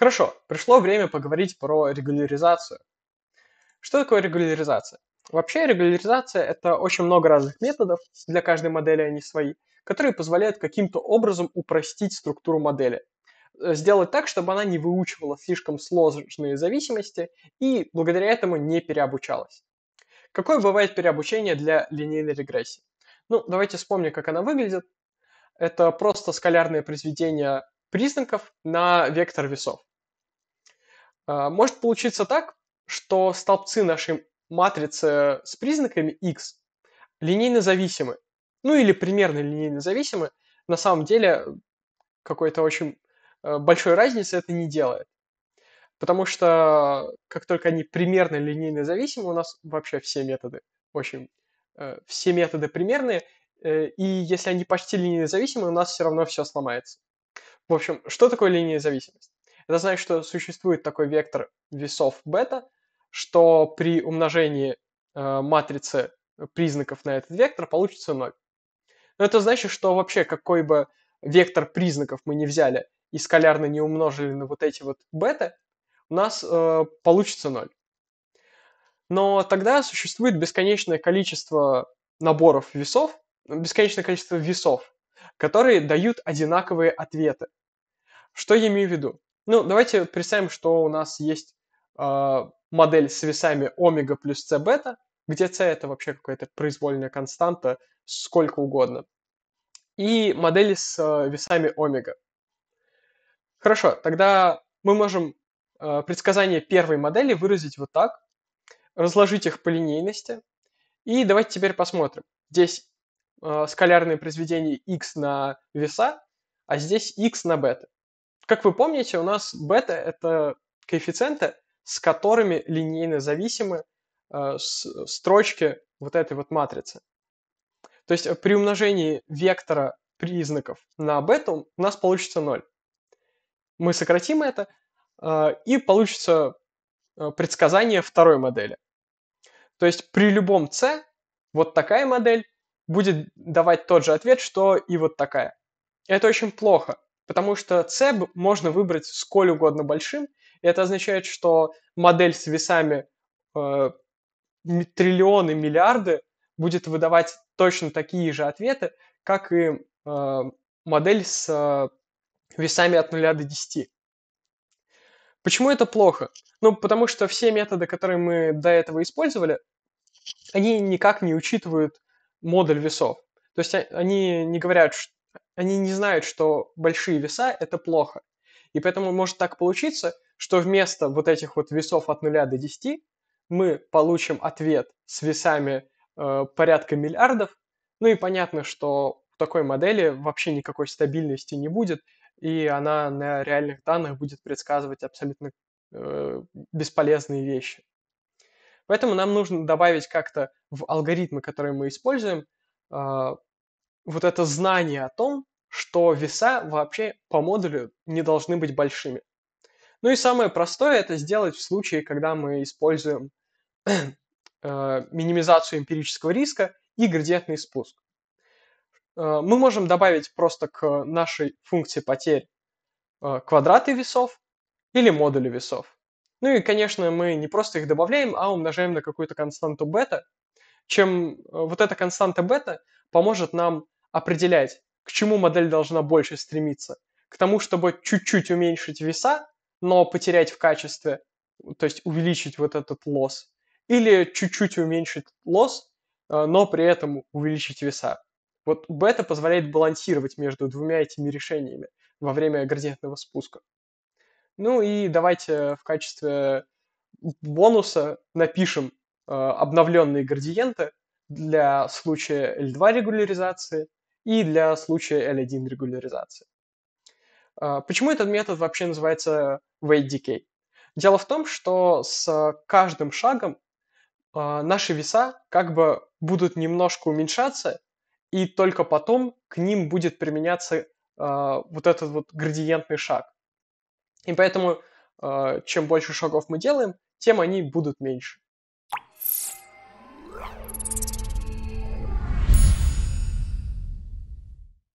Хорошо, пришло время поговорить про регуляризацию. Что такое регуляризация? Вообще регуляризация – это очень много разных методов, для каждой модели они свои, которые позволяют каким-то образом упростить структуру модели, э, сделать так, чтобы она не выучивала слишком сложные зависимости и благодаря этому не переобучалась. Какое бывает переобучение для линейной регрессии? Ну, давайте вспомним, как она выглядит. Это просто скалярное произведение признаков на вектор весов. А, может получиться так, что столбцы нашей матрицы с признаками x линейно зависимы, ну или примерно линейно зависимы, на самом деле какой-то очень э, большой разницы это не делает. Потому что как только они примерно линейно зависимы, у нас вообще все методы очень... Э, все методы примерные, э, и если они почти линейно зависимы, у нас все равно все сломается. В общем, что такое линейная зависимость? Это значит, что существует такой вектор весов бета, что при умножении э, матрицы признаков на этот вектор получится 0. Но это значит, что вообще какой бы вектор признаков мы не взяли и скалярно не умножили на вот эти вот бета, у нас э, получится 0. Но тогда существует бесконечное количество наборов весов, бесконечное количество весов, которые дают одинаковые ответы. Что я имею в виду? Ну, давайте представим, что у нас есть э, модель с весами омега плюс c бета, где c это вообще какая-то произвольная константа, сколько угодно. И модели с э, весами омега. Хорошо, тогда мы можем э, а, предсказания первой модели выразить вот так, разложить их по линейности. И давайте теперь посмотрим. Здесь э, скалярные произведения x на веса, а здесь x на бета. Как вы помните, у нас бета — это коэффициенты, с которыми линейно зависимы э, с, строчки вот этой вот матрицы. То есть при умножении вектора признаков на бету у нас получится 0. Мы сократим это, э, и получится э, предсказание второй модели. То есть при любом c вот такая модель будет давать тот же ответ, что и вот такая. Это очень плохо, Потому что C можно выбрать сколь угодно большим, и это означает, что модель с весами э, триллионы, миллиарды будет выдавать точно такие же ответы, как и э, модель с э, весами от 0 до 10. Почему это плохо? Ну, потому что все методы, которые мы до этого использовали, они никак не учитывают модуль весов. То есть а, они не говорят, они не знают, что большие веса – это плохо. И поэтому может так получиться, что вместо вот этих вот весов от 0 до 10 мы получим ответ с весами э, порядка миллиардов. Ну и понятно, что в такой модели вообще никакой стабильности не будет, и она на реальных данных будет предсказывать абсолютно э, бесполезные вещи. Поэтому нам нужно добавить как-то в алгоритмы, которые мы используем, э, вот это знание о том, что веса вообще по модулю не должны быть большими. Ну и самое простое это сделать в случае, когда мы используем э, минимизацию эмпирического риска и градиентный спуск. Э, мы можем добавить просто к нашей функции потерь э, квадраты весов или модули весов. Ну и, конечно, мы не просто их добавляем, а умножаем на какую-то константу бета, чем вот эта константа бета поможет нам определять, к чему модель должна больше стремиться? К тому, чтобы чуть-чуть уменьшить веса, но потерять в качестве, то есть увеличить вот этот лосс. Или чуть-чуть уменьшить лосс, э, но при этом увеличить веса. Вот бета позволяет балансировать между двумя этими решениями во время градиентного спуска. Ну и давайте в качестве бонуса напишем э, обновленные градиенты для случая L2 регуляризации – и для случая L1 регуляризации. А, почему этот метод вообще называется weight decay? Дело в том, что с каждым шагом а, наши веса как бы будут немножко уменьшаться, и только потом к ним будет применяться а, вот этот вот градиентный шаг. И поэтому чем больше шагов мы делаем, тем они будут меньше.